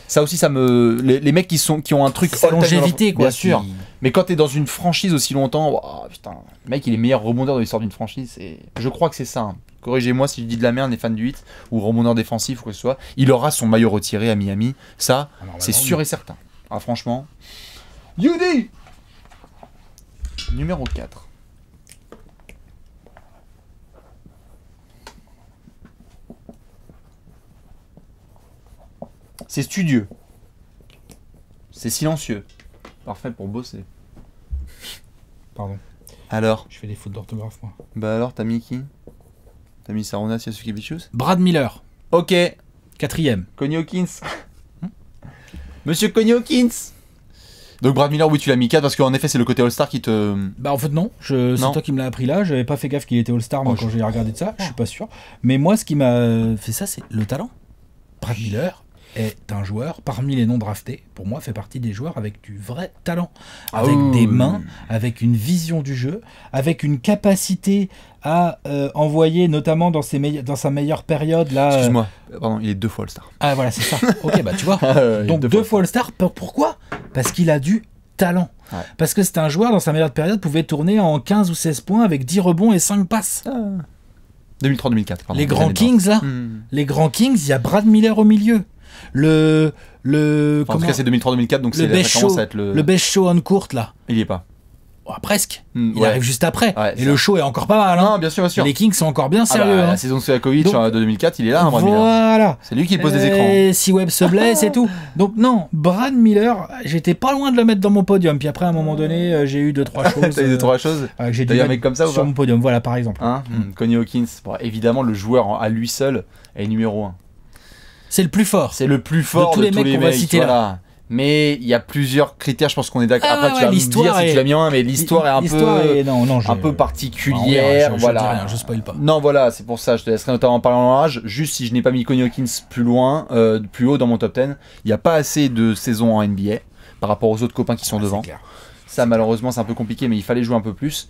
Ça aussi, ça me. Les, mecs qui, sont, qui ont un truc. longévité, quoi. Bien sûr. Mais quand t'es dans une franchise aussi longtemps, putain, le mec, il est meilleur rebondeur de l'histoire d'une franchise. Et... Je crois que c'est ça. Hein corrigez-moi si je dis de la merde, les fans du 8 ou rebondeur défensif ou quoi que ce soit, il aura son maillot retiré à Miami. Ça, ah, c'est sûr et certain. Ah, franchement. Yudi Numéro 4. C'est studieux. C'est silencieux. Parfait pour bosser. Pardon. Alors Je fais des fautes d'orthographe, moi. Bah alors, t'as mis T'as mis Sarunas chose Brad Miller. Ok. Quatrième. Cogniokins, hmm Monsieur Cognokins. donc Brad Miller, oui, tu l'as mis 4 parce qu'en effet, c'est le côté All-Star qui te. Bah en fait non, c'est toi qui me l'as appris là. J'avais pas fait gaffe qu'il était All-Star oh, quand j'ai regardé ça. Je suis ah. pas sûr. Mais moi, ce qui m'a fait ça, c'est le talent. Brad Miller, est un joueur, parmi les non draftés, pour moi, fait partie des joueurs avec du vrai talent, ah avec des mains, avec une vision du jeu, avec une capacité à euh, envoyer, notamment dans, ses dans sa meilleure période. là. Euh, Excuse-moi, pardon, il est deux fois All-Star. Ah voilà, c'est ça. [laughs] ok, bah tu vois. Ah, donc deux, fois All-Star, pourquoi Parce qu'il a du talent. Parce que c'est un joueur, dans sa meilleure période, pouvait tourner en 15 ou 16 points avec 10 rebonds et 5 passes. 2003-2004, ah. Les grands Kings, là. Hmm. Les grands Kings, il y a Brad Miller au milieu. Le. le en tout cas, c'est 2003-2004, donc le best show, le. best show en courte, là. Il y est pas. Oh, presque. Hmm, il arrive juste après. et le show est encore pas mal. Hein. Non, bien sûr, bien sûr. Les Kings sont encore bien ah bah, sérieux. La hein. saison de euh, de 2004, il est là. voilà. C'est lui qui pose des euh, écrans. Et si Webb se blesse et [laughs] tout. Donc non, Brad Miller, j'étais pas loin de le mettre dans mon podium. Puis après, à un moment donné, euh, j'ai eu deux trois [laughs] choses. eu trois choses. j'ai eu un mec comme ça Sur mon podium, voilà par exemple. Hein, hmm, Connie Hawkins, évidemment, le joueur à lui seul est numéro 1. C'est le plus fort. C'est le plus fort de tous les mecs qu'on va citer Mais il y a plusieurs critères, je pense qu'on est d'accord. Ah Après, tu vas me dire si tu l'as mis un, mais l'histoire est un peu, Non, non, un bah, particulière. je, voilà. Je, spoil pas. Non, voilà, c'est pour ça, je te laisserai notamment parler en rage. Juste si je n'ai pas mis Connie plus loin, euh, plus haut dans mon top 10, il n'y a pas assez de saisons en NBA par rapport aux autres copains qui sont ah, devant. Ça, malheureusement, c'est un peu compliqué, mais il fallait jouer un peu plus.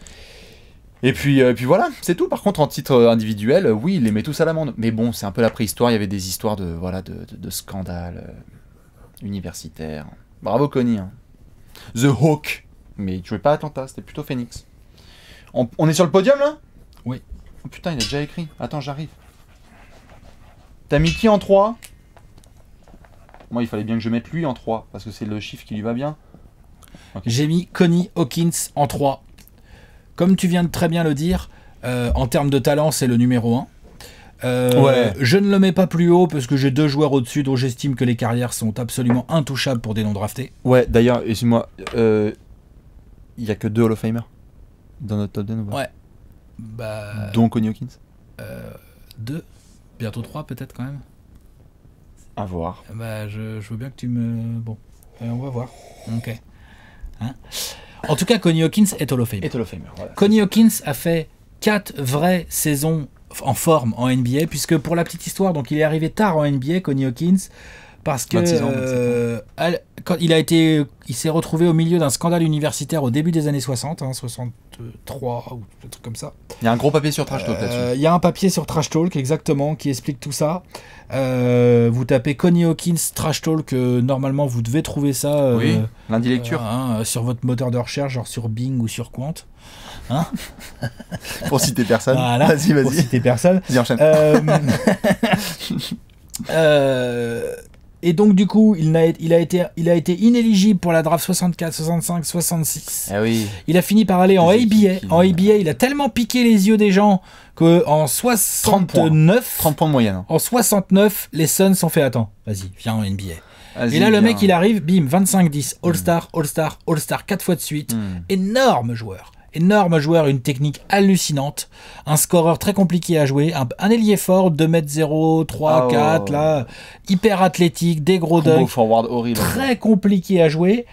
Et puis, euh, puis voilà, c'est tout. Par contre, en titre individuel, euh, oui, il les met tous à l'amende. Mais bon, c'est un peu la préhistoire. Il y avait des histoires de voilà de, de, scandales euh, universitaires. Bravo Connie. Hein. The Hawk. Mais il jouait pas Atlanta, c'était plutôt Phoenix. On, est sur le podium là Oui. Oh putain, il a déjà écrit. Attends, j'arrive. T'as mis qui en 3 Moi, il fallait bien que je mette lui en 3, parce que c'est le chiffre qui lui va bien. J'ai mis Connie Hawkins en 3 comme tu viens de très bien le dire, euh, en termes de talent, c'est le numéro 1. Euh, je ne le mets pas plus haut parce que j'ai deux joueurs au-dessus dont j'estime que les carrières sont absolument intouchables pour des non draftés. Ouais, d'ailleurs, excuse-moi, euh, il n'y a que deux Hall of Famer dans notre top 10 ou Ouais. Bah, Dont Connie Deux Bientôt trois peut-être quand même À voir. Bah, je, je, veux bien que tu me. Bon, on va voir. Ok. Hein en tout cas, Connie Hawkins est Hall of Famer. Connie Hawkins a fait quatre vraies saisons en forme en NBA, puisque pour la petite histoire, donc il est arrivé tard en NBA, Connie Hawkins parce que euh, il a été, il s'est retrouvé au milieu d'un scandale universitaire au début des années 60, 63 hein, ou un truc comme ça. Il y a un gros papier sur Trash Talk là-dessus. Euh, il y a un papier sur Trash Talk exactement qui explique tout ça. Euh, vous tapez Connie Hawkins Trash Talk, normalement vous devez trouver ça. oui. Lundi lecture. Hein, sur votre moteur de recherche, genre sur Bing ou sur Quant. Hein [laughs] pour citer personne. vas-y, vas-y. Pour citer personne. Vas-y, enchaîne. euh, [laughs] Et donc, du coup, il a, il a, été, il a été inéligible pour la draft 64, 65, 66. oui. Il a fini par aller en ABA. En ABA, il a tellement piqué les yeux des gens qu'en 69. 30 points. 30 moyenne. Hein. En 69, les Suns sont fait Attends, vas-y, viens en NBA. Et là, le mec, il arrive, bim, 25-10, mm. All-Star, All-Star, All-Star, 4 fois de suite. Mm. Énorme joueur énorme joueur, une technique hallucinante, un scoreur très compliqué à jouer, un, ailier fort, 2m0, 3, 4, là, hyper athlétique, des gros dunks, très compliqué à jouer.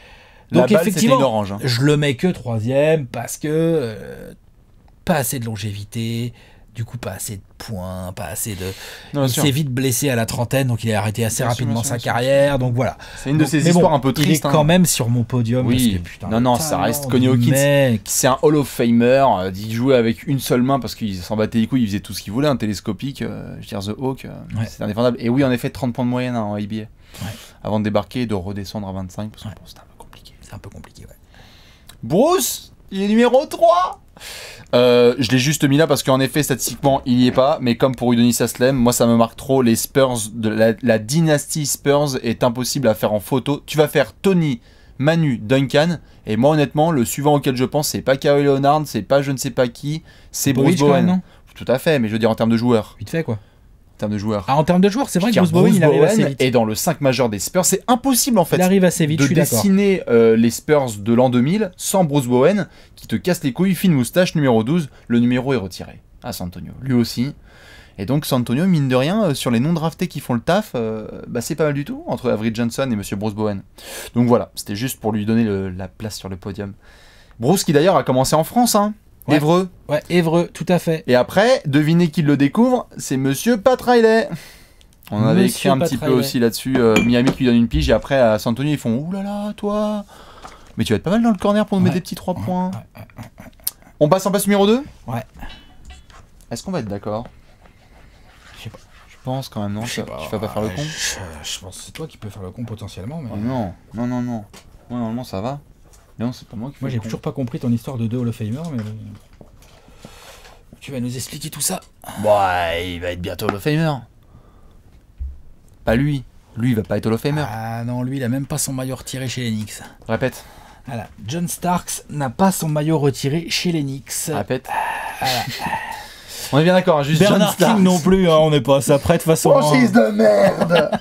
Donc effectivement, orange, hein. je le mets que troisième parce que euh, pas assez de longévité, du coup pas assez de points, pas assez de. il s'est vite blessé à la trentaine, donc il a arrêté assez rapidement sa carrière. Donc voilà. C'est une de ces histoires un peu tristes. Il est hein. quand même sur mon podium. Oui. putain, non non, ça reste Connie C'est un Hall of Famer. il euh, jouait avec une seule main parce qu'il s'en battait les couilles. Il faisait tout ce qu'il voulait, un télescopique. Euh, je veux dire The Hawk, euh, c'est indéfendable. Et oui, en effet, 30 points de moyenne hein, en IBA. Avant de débarquer de redescendre à 25 parce c'est un peu compliqué. C'est un peu compliqué, ouais. Bruce, il est numéro 3 euh, je l'ai juste mis là parce qu'en effet, statistiquement, il n'y est pas. Mais comme pour Udonis Aslem, moi, ça me marque trop. Les Spurs, de la, dynastie Spurs est impossible à faire en photo. Tu vas faire Tony, Manu, Duncan. Et moi, honnêtement, le suivant auquel je pense, c'est pas Kawhi Leonard, c'est pas je ne sais pas qui, c'est Bruce Bowen. Tout à fait, mais je veux dire en termes de joueurs. Vite fait, quoi en termes de joueurs. Ah, en termes de joueurs, c'est vrai que Bruce, Bowen, il Et dans le 5 majeur des Spurs, c'est impossible en fait. Il arrive assez vite, de dessiner euh, les Spurs de l'an 2000 sans Bruce Bowen qui te casse les couilles, fine moustache, numéro 12. Le numéro est retiré à Santonio, Lui aussi. Et donc Santonio mine de rien, euh, sur les non-draftés qui font le taf, euh, bah, c'est pas mal du tout entre Avery Johnson et Monsieur Bruce Bowen. Donc voilà, c'était juste pour lui donner la place sur le podium. Bruce qui d'ailleurs a commencé en France, hein. Évreux Ouais, Évreux, tout à fait. Et après, devinez qui le découvre, c'est Monsieur Pat Riley. On avait écrit un petit peu aussi là-dessus. Euh, Miami qui lui donne une pige et après à saint Antonio ils font Ouh là là, toi Mais tu vas être pas mal dans le corner pour nous mettre des petits 3 points. On passe en passe numéro 2 Ouais. Est-ce qu'on va être d'accord Je sais pas. Je pense quand même, non Tu vas pas faire le con euh, Je, pense que c'est toi qui peux faire le con potentiellement. Mais... Oh non, non, non, non. Moi normalement ça va. Non, c'est pas moi qui Moi, j'ai toujours pas compris ton histoire de deux Hall of mais. Euh, tu vas nous expliquer tout ça Ouais bah, il va être bientôt Hall Famer. Pas lui. Lui, il va pas être Hall Famer. Ah non, lui, il a même pas son maillot retiré chez Lenix Répète. Voilà. John Starks n'a pas son maillot retiré chez Lenix Répète. Ah, on est bien d'accord, hein, juste Bernard Starks. King non plus, hein, on n'est pas ça prête de façon. Oh, Franchise hein. de merde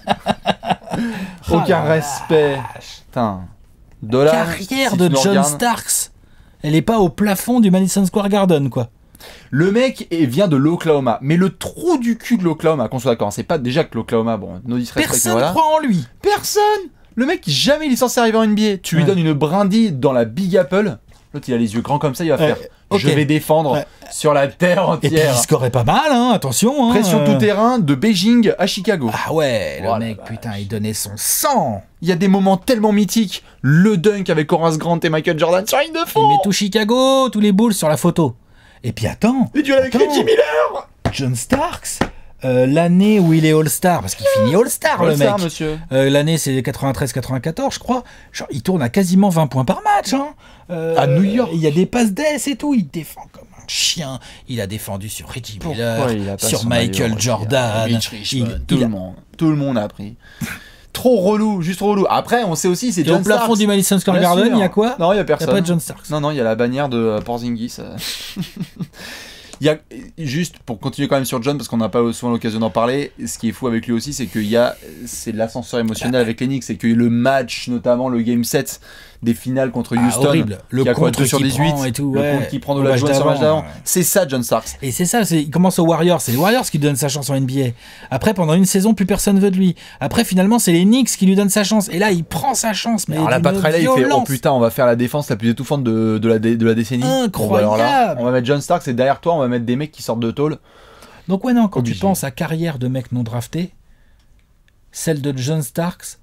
[laughs] oh Aucun respect. Putain la carrière de John Starks, elle est pas au plafond du Madison Square Garden, quoi. Le mec vient de l'Oklahoma, mais le trou du cul de l'Oklahoma, qu'on soit d'accord, c'est pas déjà que l'Oklahoma, bon, nos Personne ne croit en lui. Personne. Le mec, jamais il est censé arriver en NBA. Tu lui donnes une brindille dans la Big Apple. L'autre, il a les yeux grands comme ça, il va faire. Je vais défendre sur la terre entière. Et puis, il scorait pas mal, hein, attention. Hein, Pression tout terrain de Beijing à Chicago. Ah ouais, le mec, bah, putain, il donnait son sang. Il y a des moments tellement mythiques. Le dunk avec Horace Grant et Michael Jordan sur une de fond. Il met tout Chicago, tous les boules sur la photo. Et puis attends. tu as avec Reggie Miller. John Starks. Euh, l'année où il est All-Star, parce qu'il finit All-Star le mec. Euh, l'année c'est 93-94, je crois. Genre, il tourne à quasiment 20 points par match. Hein. Euh, à New York. Il y a des passes d'ess et tout. Il défend comme un chien. Il a défendu sur Reggie Miller, sur Michael Jordan. Bah, tout, le monde, tout le monde a pris. trop relou, juste trop relou. Après, on sait aussi, c'est John le plafond du Madison Square Garden, il y a quoi Non, il n'y a personne. Il a pas de John Starks. Non, non, il y a la bannière de Porzingis. [laughs] Il y a, juste pour continuer quand même sur John, parce qu'on n'a pas souvent l'occasion d'en parler, ce qui est fou avec lui aussi, c'est qu'il y a c'est l'ascenseur émotionnel bah. avec Enix c'est que le match, notamment le game set, des finales contre ah, Houston. Le contre sur 18 Le contre qui prend de la joie sur match d'avant. C'est ça, John Starks. Et c'est ça, il commence aux Warriors. C'est les Warriors qui donnent sa chance en NBA. Après, pendant une saison, plus personne veut de lui. Après, finalement, c'est les Knicks qui lui donnent sa chance. Et là, il prend sa chance. Mais alors la là il fait Oh putain, on va faire la défense la plus étouffante de, la, de la décennie. Bah, Incroyable. là, on va mettre John Starks et derrière toi, on va mettre des mecs qui sortent de tôle. Donc, ouais, non, quand tu penses à carrière de mec non drafté, celle de John Starks,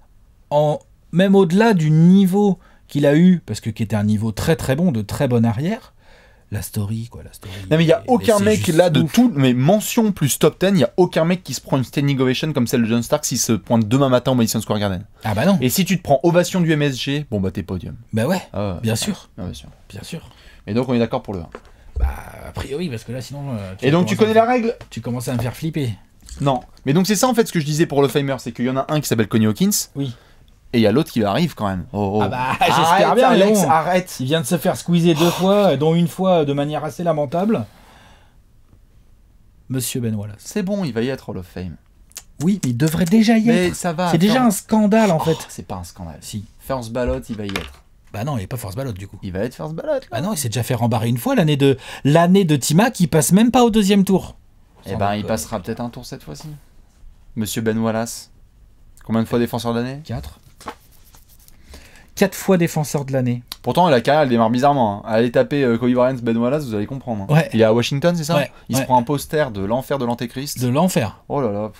en, même au-delà du niveau qu'il a eu, parce que qui était un niveau très très bon, de très bonne arrière. La story, quoi, la story. Non, mais il n'y a aucun mec là de tout, mais mention plus top 10, il n'y a aucun mec qui se prend une standing ovation comme celle de John Stark s'il se pointe demain matin au Madison Square Garden. Ah bah non. Et si tu te prends ovation du MSG, bon bah t'es podium. Bah ouais, ah bien, Sûr. bien sûr. Bien sûr. Et donc on est d'accord pour le 1. Bah, a priori, parce que là, sinon. Euh, et donc, tu connais la règle Tu commences à me faire flipper. Non. Mais donc, c'est ça, en fait, ce que je disais pour le Famer c'est qu'il y en a un qui s'appelle Connie Hawkins. Oui. Et il y a l'autre qui arrive quand même. Oh, oh. Ah bah, j'espère bien, Alex, arrête. Il vient de se faire squeezer deux fois, oh. dont une fois de manière assez lamentable. Monsieur Ben Wallace. C'est bon, il va y être Hall of Fame. Oui, mais il devrait déjà y être. ça va. C'est déjà un scandale en oh, fait. c'est pas un scandale. Si. Force ballot, il va y être. Bah non, il est pas Force ballot du coup. Il va être Force ballot. Bah non, il s'est déjà fait rembarrer une fois l'année de l'année de Tima qui passe même pas au deuxième tour. Eh ben, il passera peut-être un tour cette fois-ci. Monsieur Ben Wallace. Combien de fois défenseur d'année 4 quatre fois défenseur de l'année. Pourtant, la carrière, elle démarre bizarrement. Elle hein. est taper euh, Ben Wallace, vous allez comprendre. Hein. Il est à Washington, c'est ça Il se prend un poster de l'enfer de l'antéchrist. De l'enfer. Oh là là.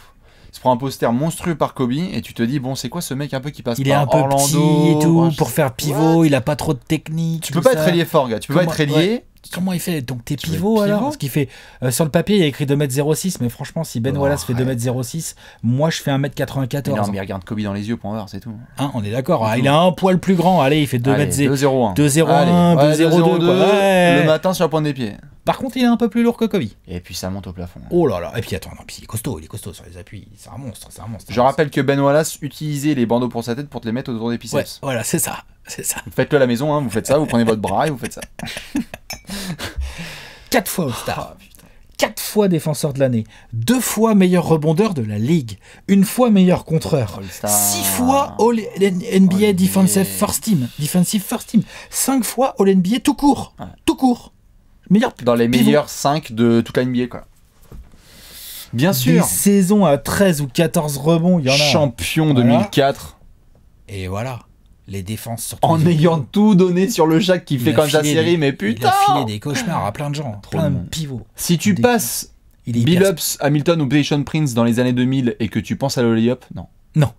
Tu se un poster monstrueux par Kobe et tu te dis bon c'est quoi ce mec un peu qui passe il par est un peu et tout pour faire pivot, il a pas trop de technique. Tu peux pas être relié fort gars, tu peux pas être relié. Comment il fait Donc t'es pivots alors ce fait euh, sur le papier il y a écrit 2m06 mais franchement si Ben oh, Wallace fait 2m06, moi je fais 1m94. non mais regarde Kobe dans les yeux pour voir c'est tout. Hein, on est d'accord, hein, il a un poil plus grand, allez, il fait 2m01. 2 0 2 Le matin sur la pointe des pieds. Par contre, il est un peu plus lourd que Kobe. Et puis ça monte au plafond. Oh là là. Et puis attends, non, puis il est costaud, il est costaud sur les appuis. C'est un monstre, c'est un monstre. Je rappelle que Ben Wallace utilisait les bandeaux pour sa tête pour te les mettre autour des biceps. voilà, c'est ça. C'est ça. Faites-le à la maison, hein, vous faites ça, vous prenez votre bras et vous faites ça. [laughs] Quatre fois All-Star. Ah, quatre fois défenseur de l'année, deux fois meilleur rebondeur de la ligue, une fois meilleur contreur, six fois All NBA Defensive First Team, Defensive First Team, cinq fois All NBA tout court, tout court meilleur dans les meilleurs 5 de toute la NBA quoi. Bien sûr. Des saisons à 13 ou 14 rebonds, il y en a. Champion 2004. Et voilà. Les défenses En ayant tout donné sur le Jacques qui fait comme sa série, mais putain Il a filé des cauchemars à plein de gens, Trop plein hum. Si tu passes Billups, Hamilton ou Jason Prince dans les années 2000 et que tu penses à l'Oly-Up, non. Non.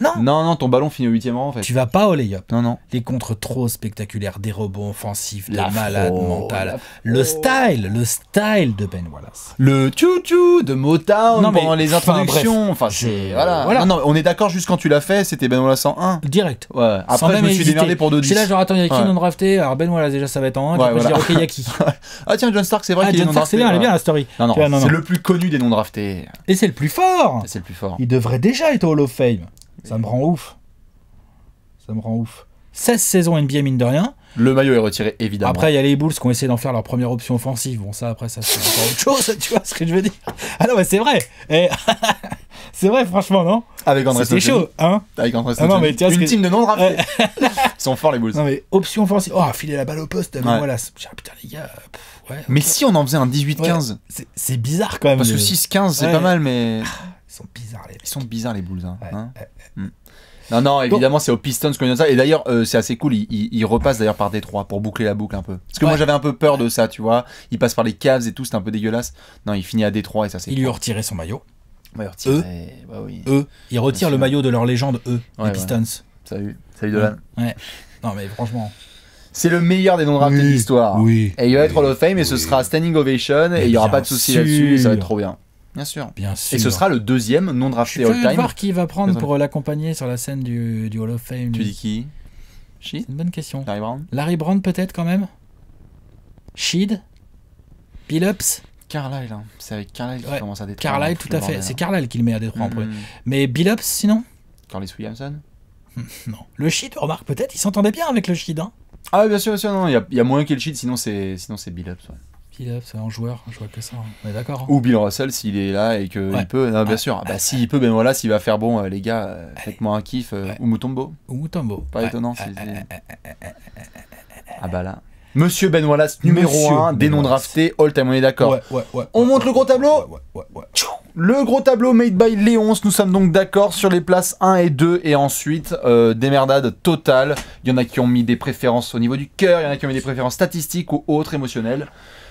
Non. Non, non, ton ballon finit au 8 rang en fait. Tu vas pas au layup. Non, non. Les contres trop spectaculaires, des rebonds offensifs, des malades mentales. Le style, le style de Ben Wallace. Le tchou-tchou de Motown non, pendant les introductions. Enfin, c'est. Voilà. Non, on est d'accord, juste quand tu l'as fait, c'était Ben Wallace en 1. Direct. Ouais. Après, je me suis démerdé pour 2 Si là, genre, attends, il qui non drafté Alors, Ben Wallace, déjà, ça va être en 1. ok, il qui Ah, tiens, John Stark, c'est vrai ah, qu'il est non drafté. C'est bien, elle est bien la story. Non, non, c'est le plus connu des non draftés. Et c'est le plus fort. C'est le plus fort. Il devrait déjà être au Hall of Fame. Ça me rend ouf. Ça me rend ouf. 16 saisons NBA, mine de rien. Le maillot est retiré, évidemment. Après, il y a les Bulls qui ont essayé d'en faire leur première option offensive. Bon, ça, après, ça, c'est encore autre chose, [laughs] tu vois ce que je veux dire. Ah non, mais c'est vrai. [laughs] c'est vrai, franchement, non Avec André C'était chaud, hein Avec André ah non, mais tiens, Une team de non euh, [laughs] Ils sont forts, les Bulls. Non, mais option offensive. Oh, filer la balle au poste. Mais voilà. Ah, putain, les gars. mais si on en faisait un 18-15. C'est bizarre, quand même. Parce que 6-15, c'est pas mal, mais sont bizarres les Ils sont bizarres les Bulls. Hein, hein. Mm. Non, non, évidemment, c'est aux Pistons qu'on a ça. Et d'ailleurs, euh, c'est assez cool. Ils, il, repassent d'ailleurs par Détroit pour boucler la boucle un peu. Parce que moi, j'avais un peu peur de ça, tu vois. Ils passent par les caves et tout, c'est un peu dégueulasse. Non, il finit à Détroit et ça, c'est. Il lui ont retiré son maillot. eux, bah eux, ils retirent le maillot de leur légende, eux, les Pistons. Salut, salut Dolan. Ouais. Non, mais franchement. C'est le meilleur des noms de de l'histoire. Oui, et il va être Hall of Fame et ce sera Standing Ovation et eh il n'y aura pas de souci là-dessus ça va être trop bien. Bien sûr. Bien sûr. Et ce sera le deuxième non drafté all-time. Je vais voir qui va prendre pour l'accompagner sur la scène du, du, Hall of Fame. Tu dis qui Sheed C'est une bonne question. Larry Brown Larry Brown peut-être quand même Sheed Billups Carlyle, hein. c'est avec Carlyle qu'il commence à détruire. Carlyle, tout à fait. C'est Carlyle qui le met à détruire en premier. Hmm. Mais Billups sinon Carlis Williamson hmm, Non. Le Sheed, remarque peut-être, il s'entendait bien avec le Sheed. Hein ah oui, bien sûr, bien sûr, non, il y, a, y a moyen qu'il y ait le Sheed, sinon c'est Billups. Ouais c'est un joueur, je vois que ça, on est d'accord. Ou Bill Russell s'il est là et qu'il peut, bien sûr. Bah, s'il peut, ben Wallace s'il va faire bon, les gars, faites-moi un kiff. Ou Mutombo. Ou Pas étonnant. ah bah là. Monsieur Ben Wallace, numéro 1 des non all time, on est d'accord. on monte le gros tableau Le gros tableau made by Léonce, nous sommes donc d'accord sur les places 1 et 2, et ensuite, des démerdade totale. Il y en a qui ont mis des préférences au niveau du cœur, il y en a qui ont mis des préférences statistiques ou autres, émotionnelles.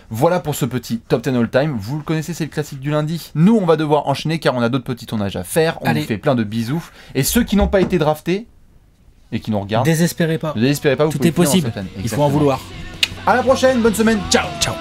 Voilà pour ce petit top 10 all time. Vous le connaissez, c'est le classique du lundi. Nous, on va devoir enchaîner car on a d'autres petits tournages à faire. On vous fait plein de bisous. Et ceux qui n'ont pas été draftés et qui nous regardent, désespérez pas. désespérez pas, Tout est possible. Il faut en vouloir. À la prochaine, bonne semaine. Ciao, ciao.